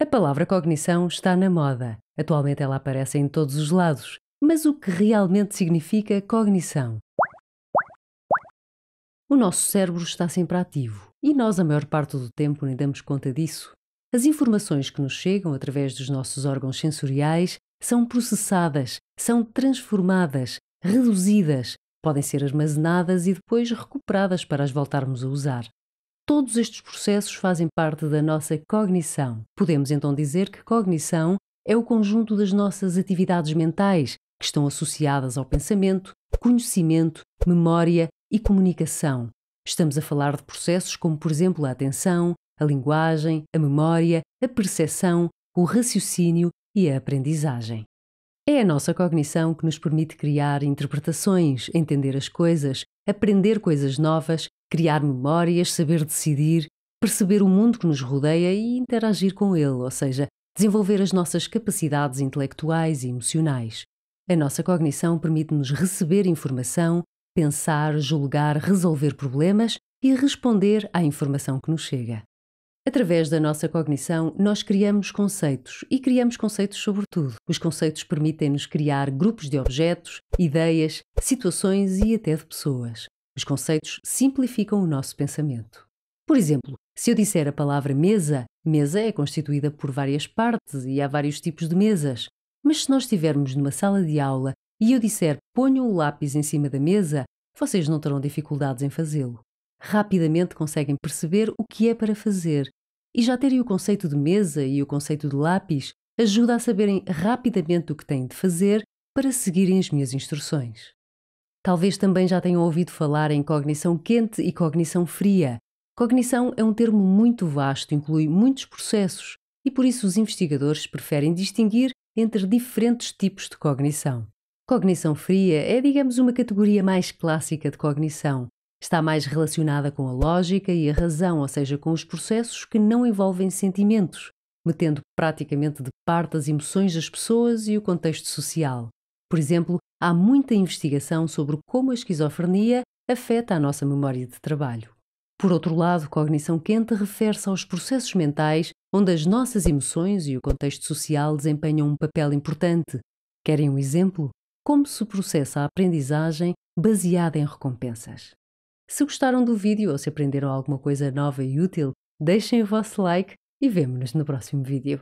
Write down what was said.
A palavra cognição está na moda. Atualmente ela aparece em todos os lados. Mas o que realmente significa cognição? O nosso cérebro está sempre ativo e nós, a maior parte do tempo, nem damos conta disso. As informações que nos chegam através dos nossos órgãos sensoriais são processadas, são transformadas, reduzidas, podem ser armazenadas e depois recuperadas para as voltarmos a usar. Todos estes processos fazem parte da nossa cognição. Podemos então dizer que cognição é o conjunto das nossas atividades mentais, que estão associadas ao pensamento, conhecimento, memória e comunicação. Estamos a falar de processos como, por exemplo, a atenção, a linguagem, a memória, a percepção, o raciocínio e a aprendizagem. É a nossa cognição que nos permite criar interpretações, entender as coisas, aprender coisas novas criar memórias, saber decidir, perceber o mundo que nos rodeia e interagir com ele, ou seja, desenvolver as nossas capacidades intelectuais e emocionais. A nossa cognição permite-nos receber informação, pensar, julgar, resolver problemas e responder à informação que nos chega. Através da nossa cognição, nós criamos conceitos e criamos conceitos sobretudo. Os conceitos permitem-nos criar grupos de objetos, ideias, situações e até de pessoas. Os conceitos simplificam o nosso pensamento. Por exemplo, se eu disser a palavra mesa, mesa é constituída por várias partes e há vários tipos de mesas. Mas se nós estivermos numa sala de aula e eu disser ponho o lápis em cima da mesa, vocês não terão dificuldades em fazê-lo. Rapidamente conseguem perceber o que é para fazer. E já terem o conceito de mesa e o conceito de lápis ajuda a saberem rapidamente o que têm de fazer para seguirem as minhas instruções. Talvez também já tenham ouvido falar em cognição quente e cognição fria. Cognição é um termo muito vasto, inclui muitos processos, e por isso os investigadores preferem distinguir entre diferentes tipos de cognição. Cognição fria é, digamos, uma categoria mais clássica de cognição. Está mais relacionada com a lógica e a razão, ou seja, com os processos que não envolvem sentimentos, metendo praticamente de parte as emoções das pessoas e o contexto social. Por exemplo, há muita investigação sobre como a esquizofrenia afeta a nossa memória de trabalho. Por outro lado, cognição quente refere-se aos processos mentais onde as nossas emoções e o contexto social desempenham um papel importante. Querem um exemplo? Como se processa a aprendizagem baseada em recompensas. Se gostaram do vídeo ou se aprenderam alguma coisa nova e útil, deixem o vosso like e vemo-nos no próximo vídeo.